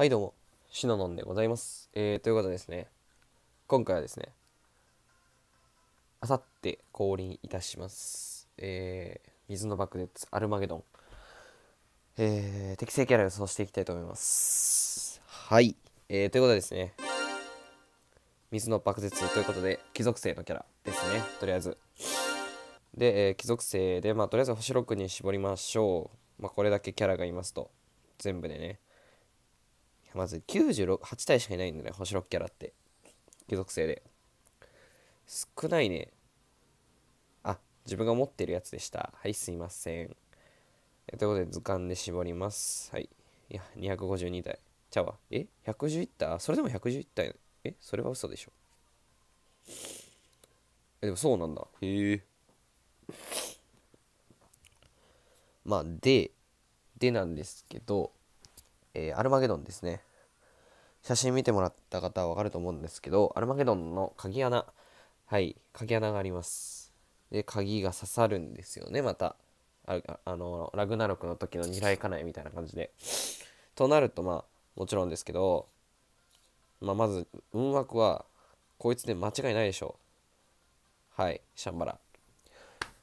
はいどうも、シノノンでございます。えー、ということでですね、今回はですね、あさって降臨いたします。えー、水の爆裂、アルマゲドン。えー、適正キャラ予想していきたいと思います。はい。えー、ということでですね、水の爆絶ということで、貴族性のキャラですね、とりあえず。で、えー、貴族性で、まあ、とりあえず星6に絞りましょう。まあ、これだけキャラがいますと、全部でね。まず98体しかいないんだね星6キャラって貴族性で少ないねあ自分が持ってるやつでしたはいすいませんえということで図鑑で絞りますはいいや252体ちゃうわえ111体それでも111体えそれは嘘でしょえでもそうなんだへえまあででなんですけどえー、アルマゲドンですね。写真見てもらった方はわかると思うんですけど、アルマゲドンの鍵穴、はい、鍵穴があります。で、鍵が刺さるんですよね、また。ああの、ラグナロクの時の二雷家内みたいな感じで。となると、まあ、もちろんですけど、まあ、まず、運枠は、こいつで間違いないでしょう。はい、シャンバラ。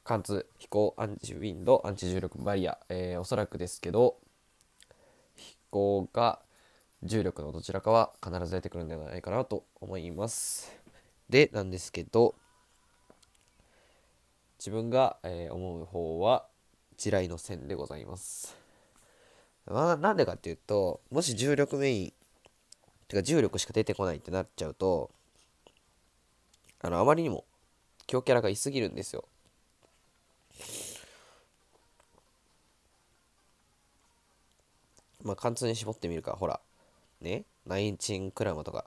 貫通、飛行、アンチウィンド、アンチ重力バリア、えー、おそらくですけど、行が重力のどちらかは必ず出てくるんではないかなと思います。でなんですけど自分が、えー、思う方は地雷の線でございます。まあ、なんでかっていうともし重力メインてか重力しか出てこないってなっちゃうとあのあまりにも強キャラがいすぎるんですよ。まあ、完全に絞ってみるか、ほら、ね、ナインチンクラマとか、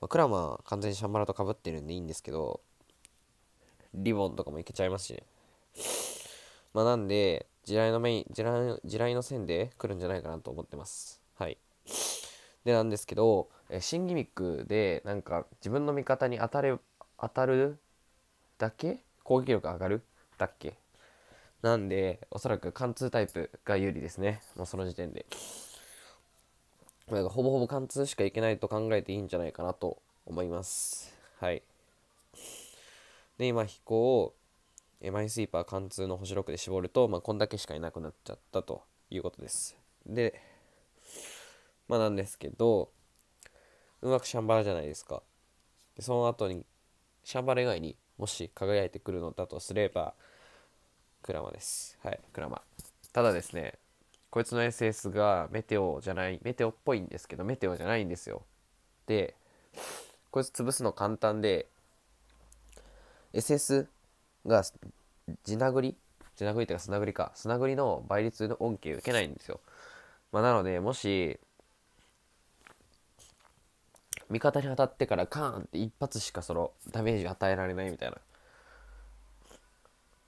まあ、クラマ完全にシャンバラとかぶってるんでいいんですけど、リボンとかもいけちゃいますしね。まあ、なんで、地雷のメイン、地雷地雷の線で来るんじゃないかなと思ってます。はい。で、なんですけど、え新ギミックで、なんか、自分の味方に当たれ、当たるだけ攻撃力上がるだっけなんで、おそらく貫通タイプが有利ですね。もうその時点で。ほぼほぼ貫通しかいけないと考えていいんじゃないかなと思います。はい。で、今、飛行をマイスイーパー貫通の星6で絞ると、まあ、こんだけしかいなくなっちゃったということです。で、まあなんですけど、うまくシャンバラじゃないですか。でその後に、シャンバラ以外にもし輝いてくるのだとすれば、クラマですはいクラマただですねこいつの SS がメテオじゃないメテオっぽいんですけどメテオじゃないんですよでこいつ潰すの簡単で SS が地殴り地殴りていうか砂繰りか砂繰りの倍率の恩恵受けないんですよ、まあ、なのでもし味方に当たってからカーンって一発しかそのダメージ与えられないみたいな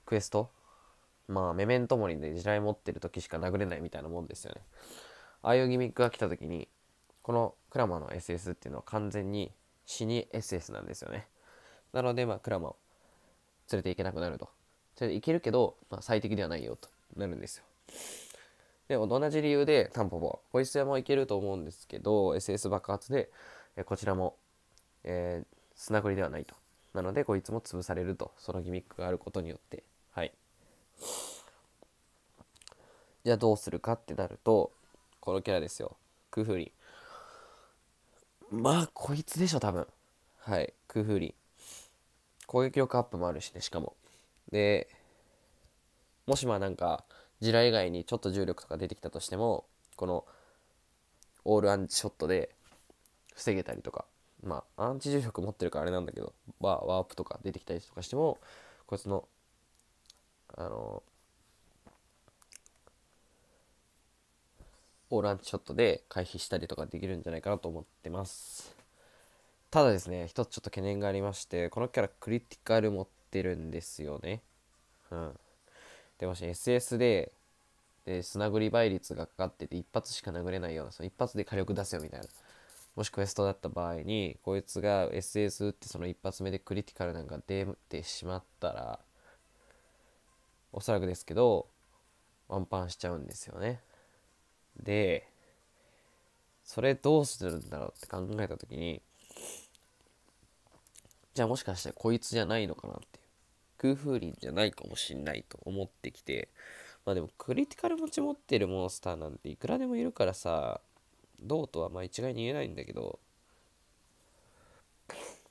クエストまあメメントモリで地雷持ってる時しか殴れないみたいなもんですよねああいうギミックが来た時にこのクラマの SS っていうのは完全に死に SS なんですよねなのでまあクラマを連れていけなくなるとそれでいけるけど、まあ、最適ではないよとなるんですよでも同じ理由でタンポポこいつもいけると思うんですけど SS 爆発でえこちらも、えー、スではないとなのでこいつも潰されるとそのギミックがあることによってはいじゃあどうするかってなるとこのキャラですよクフリンまあこいつでしょ多分はいクフリン攻撃力アップもあるしねしかもでもしまあなんか地雷以外にちょっと重力とか出てきたとしてもこのオールアンチショットで防げたりとかまあアンチ重力持ってるからあれなんだけど、まあ、ワープとか出てきたりとかしてもこいつのあのオーランチショットで回避したりとかできるんじゃないかなと思ってます。ただですね、一つちょっと懸念がありまして、このキャラクリティカル持ってるんですよね。うん。で、もし SS で、で、砂ぐり倍率がかかってて、一発しか殴れないような、その一発で火力出せよみたいな。もしクエストだった場合に、こいつが SS 打ってその一発目でクリティカルなんか出てしまったら、おそらくですけど、ワンパンしちゃうんですよね。でそれどうするんだろうって考えた時にじゃあもしかしてこいつじゃないのかなっていう空風林じゃないかもしんないと思ってきてまあでもクリティカル持ち持ってるモンスターなんていくらでもいるからさどうとはまあ一概に言えないんだけど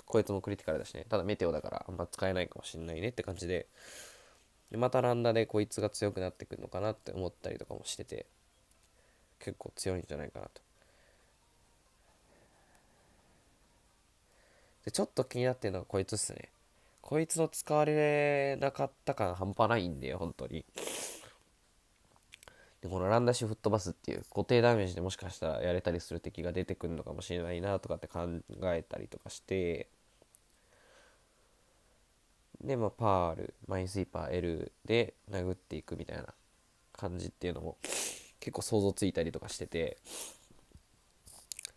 こいつもクリティカルだしねただメテオだからあんま使えないかもしんないねって感じででまたランダでこいつが強くなってくるのかなって思ったりとかもしてて結構強いんじゃないかなと。で、ちょっと気になってるのがこいつっすね。こいつの使われなかった感半端ないんで、本当に。で、このランダッシュ吹っ飛ばすっていう固定ダメージでもしかしたらやれたりする敵が出てくるのかもしれないなとかって考えたりとかして、で、まあ、パール、マインスイーパー、L で殴っていくみたいな感じっていうのも結構想像ついたりとかしてて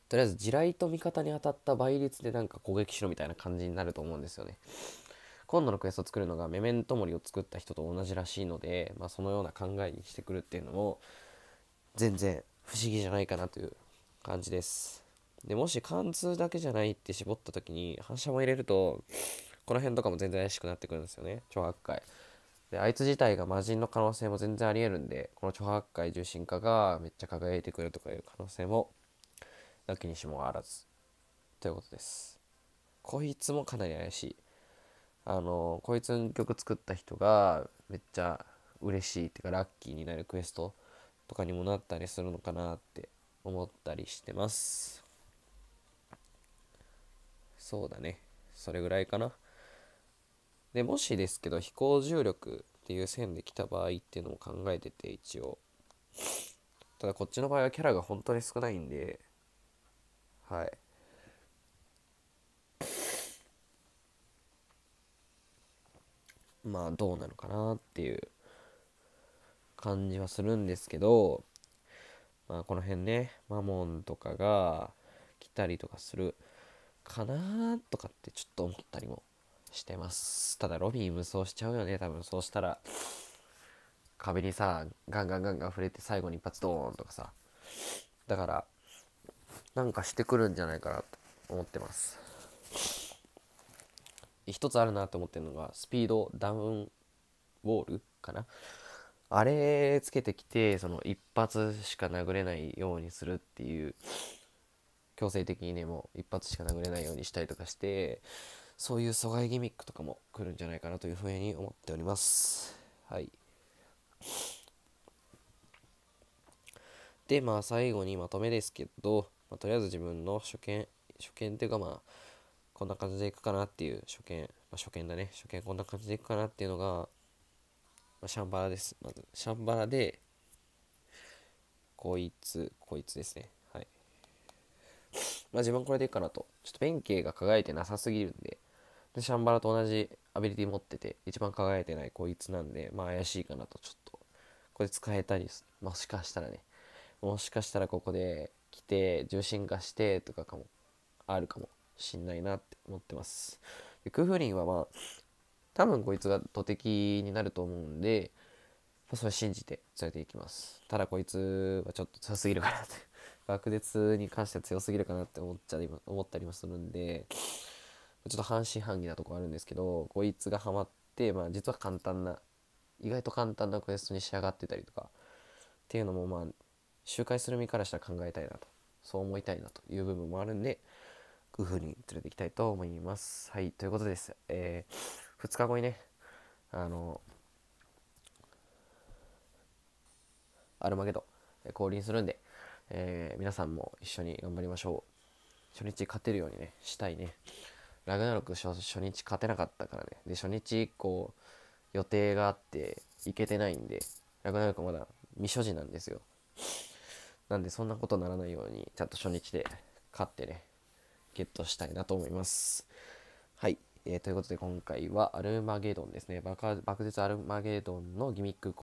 とりあえず地雷と味方に当たった倍率でなんか攻撃しろみたいな感じになると思うんですよね。今度のクエストを作るのがメメントモリを作った人と同じらしいので、まあ、そのような考えにしてくるっていうのも全然不思議じゃないかなという感じです。でもし貫通だけじゃないって絞った時に反射も入れるとこの辺とかも全然怪しくなってくるんですよね超悪界。であいつ自体が魔人の可能性も全然ありえるんでこの超破壊獣神化がめっちゃ輝いてくるとかいう可能性もなきにしもあらずということですこいつもかなり怪しいあのこいつの曲作った人がめっちゃ嬉しいっていうかラッキーになるクエストとかにもなったりするのかなって思ったりしてますそうだねそれぐらいかなでもしですけど飛行重力っていう線で来た場合っていうのも考えてて一応ただこっちの場合はキャラが本当に少ないんではいまあどうなのかなっていう感じはするんですけどまあこの辺ねマモンとかが来たりとかするかなとかってちょっと思ったりもしてますただロビー無双しちゃうよね多分そうしたら壁にさガンガンガンガン触れて最後に一発ドーンとかさだからなんかしてくるんじゃないかなと思ってます一つあるなと思ってるのがスピードダウンウォールかなあれつけてきてその一発しか殴れないようにするっていう強制的にねもう一発しか殴れないようにしたりとかしてそういう阻害ギミックとかも来るんじゃないかなというふうに思っております。はい。で、まあ最後にまとめですけど、まあ、とりあえず自分の初見、初見っていうかまあ、こんな感じでいくかなっていう初見、まあ、初見だね、初見こんな感じでいくかなっていうのが、まあ、シャンバラです。まず、シャンバラで、こいつ、こいつですね。はいまあ、自分これでいいかなと。ちょっと弁慶が輝いてなさすぎるんで、でシャンバラと同じアビリティ持ってて一番輝いてないこいつなんでまあ怪しいかなとちょっとこれ使えたりもしかしたらねもしかしたらここで来て重心化してとかかもあるかもしんないなって思ってますでクフリンはまあ多分こいつが土敵になると思うんでそれ信じて連れていきますただこいつはちょっと強すぎるかなって爆裂 に関しては強すぎるかなって思っちゃ思ったりもするんでちょっと半信半疑なとこあるんですけどこいつがハマって、まあ、実は簡単な意外と簡単なクエストに仕上がってたりとかっていうのもまあ周回する身からしたら考えたいなとそう思いたいなという部分もあるんで工夫に連れていきたいと思います。はいということです。えー、2日後にねあのアルマゲド降臨するんで、えー、皆さんも一緒に頑張りましょう。初日勝てるようにねしたいね。ラグナロク初日勝てなかったからねで初日こう予定があって行けてないんでラグナロクまだ未所持なんですよなんでそんなことならないようにちゃんと初日で勝ってねゲットしたいなと思いますはい、えー、ということで今回はアルマゲドンですね爆絶アルマゲドンのギミック